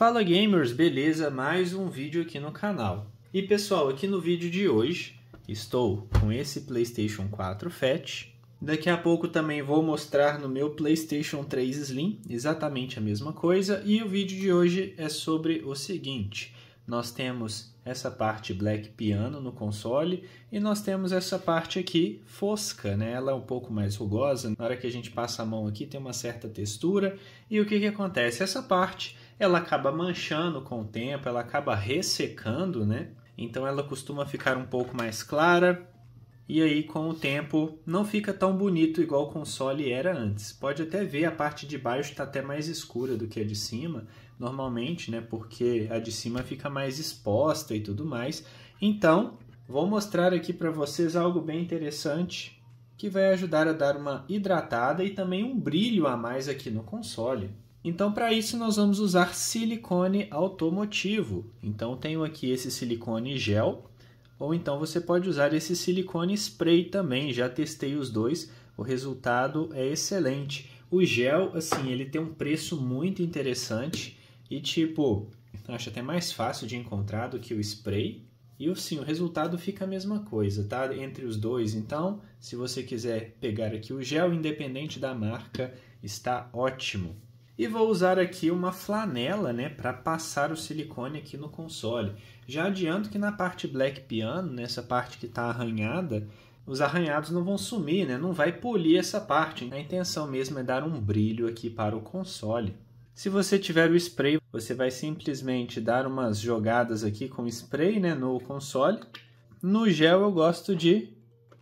Fala gamers, beleza? Mais um vídeo aqui no canal. E pessoal, aqui no vídeo de hoje estou com esse PlayStation 4 Fat. Daqui a pouco também vou mostrar no meu PlayStation 3 Slim exatamente a mesma coisa. E o vídeo de hoje é sobre o seguinte: nós temos essa parte black piano no console e nós temos essa parte aqui fosca, né? Ela é um pouco mais rugosa. Na hora que a gente passa a mão aqui tem uma certa textura. E o que, que acontece? Essa parte ela acaba manchando com o tempo, ela acaba ressecando, né? Então ela costuma ficar um pouco mais clara e aí com o tempo não fica tão bonito igual o console era antes. Pode até ver a parte de baixo está até mais escura do que a de cima, normalmente, né? Porque a de cima fica mais exposta e tudo mais. Então, vou mostrar aqui para vocês algo bem interessante que vai ajudar a dar uma hidratada e também um brilho a mais aqui no console. Então, para isso, nós vamos usar silicone automotivo. Então, tenho aqui esse silicone gel, ou então você pode usar esse silicone spray também. Já testei os dois, o resultado é excelente. O gel, assim, ele tem um preço muito interessante e, tipo, acho até mais fácil de encontrar do que o spray. E, sim, o resultado fica a mesma coisa, tá? Entre os dois. Então, se você quiser pegar aqui o gel, independente da marca, está ótimo. E vou usar aqui uma flanela né, para passar o silicone aqui no console. Já adianto que na parte black piano, nessa parte que está arranhada, os arranhados não vão sumir, né? não vai polir essa parte. A intenção mesmo é dar um brilho aqui para o console. Se você tiver o spray, você vai simplesmente dar umas jogadas aqui com spray né, no console. No gel eu gosto de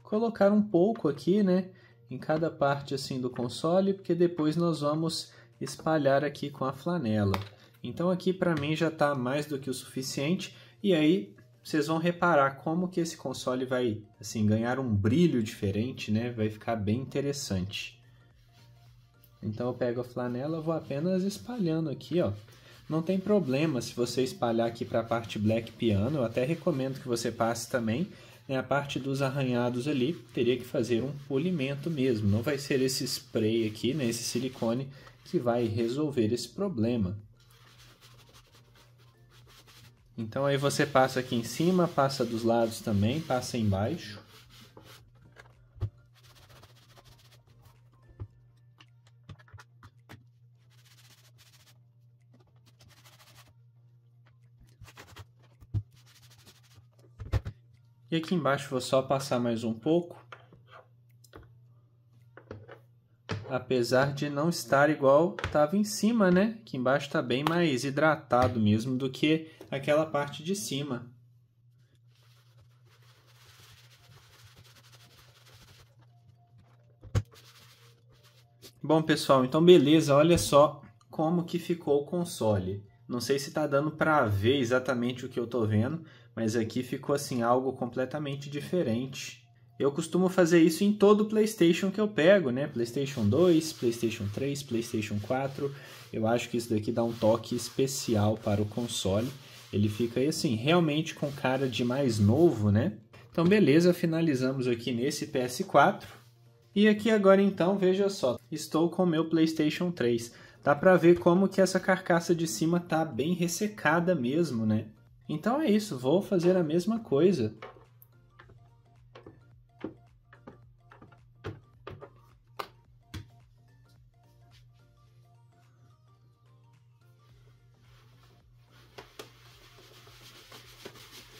colocar um pouco aqui né, em cada parte assim do console, porque depois nós vamos espalhar aqui com a flanela. Então aqui para mim já está mais do que o suficiente. E aí vocês vão reparar como que esse console vai assim ganhar um brilho diferente, né? Vai ficar bem interessante. Então eu pego a flanela, vou apenas espalhando aqui, ó. Não tem problema se você espalhar aqui para a parte black piano, eu até recomendo que você passe também, né, a parte dos arranhados ali, teria que fazer um polimento mesmo, não vai ser esse spray aqui, né, esse silicone que vai resolver esse problema. Então aí você passa aqui em cima, passa dos lados também, passa embaixo. E aqui embaixo vou só passar mais um pouco. apesar de não estar igual estava em cima, né? Que embaixo está bem mais hidratado mesmo do que aquela parte de cima. Bom, pessoal, então beleza, olha só como que ficou o console. Não sei se está dando para ver exatamente o que eu estou vendo, mas aqui ficou assim algo completamente diferente. Eu costumo fazer isso em todo PlayStation que eu pego, né? PlayStation 2, PlayStation 3, PlayStation 4. Eu acho que isso daqui dá um toque especial para o console. Ele fica aí assim, realmente com cara de mais novo, né? Então beleza, finalizamos aqui nesse PS4. E aqui agora então, veja só, estou com o meu PlayStation 3. Dá para ver como que essa carcaça de cima tá bem ressecada mesmo, né? Então é isso, vou fazer a mesma coisa.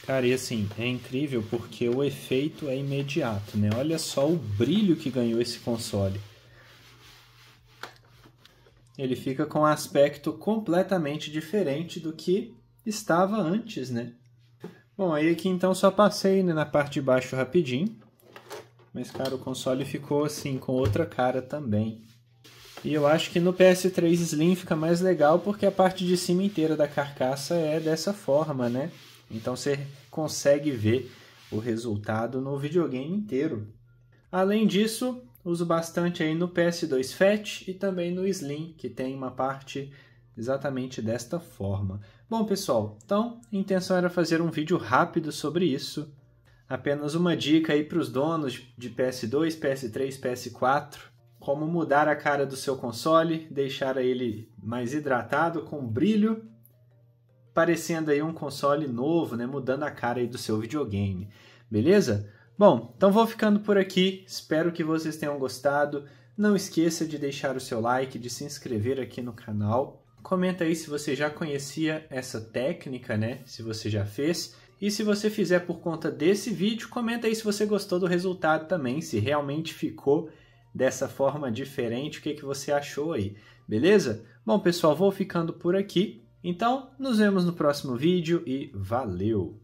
Cara, e assim, é incrível porque o efeito é imediato, né? Olha só o brilho que ganhou esse console. Ele fica com um aspecto completamente diferente do que estava antes, né? Bom, aí aqui então só passei né, na parte de baixo rapidinho. Mas, cara, o console ficou assim, com outra cara também. E eu acho que no PS3 Slim fica mais legal porque a parte de cima inteira da carcaça é dessa forma, né? Então você consegue ver o resultado no videogame inteiro. Além disso, uso bastante aí no PS2 Fat e também no Slim, que tem uma parte exatamente desta forma. Bom, pessoal, então a intenção era fazer um vídeo rápido sobre isso. Apenas uma dica aí para os donos de PS2, PS3, PS4, como mudar a cara do seu console, deixar ele mais hidratado, com brilho parecendo aí um console novo, né, mudando a cara aí do seu videogame, beleza? Bom, então vou ficando por aqui, espero que vocês tenham gostado. Não esqueça de deixar o seu like, de se inscrever aqui no canal. Comenta aí se você já conhecia essa técnica, né? Se você já fez. E se você fizer por conta desse vídeo, comenta aí se você gostou do resultado também, se realmente ficou dessa forma diferente, o que, que você achou aí, beleza? Bom, pessoal, vou ficando por aqui. Então, nos vemos no próximo vídeo e valeu!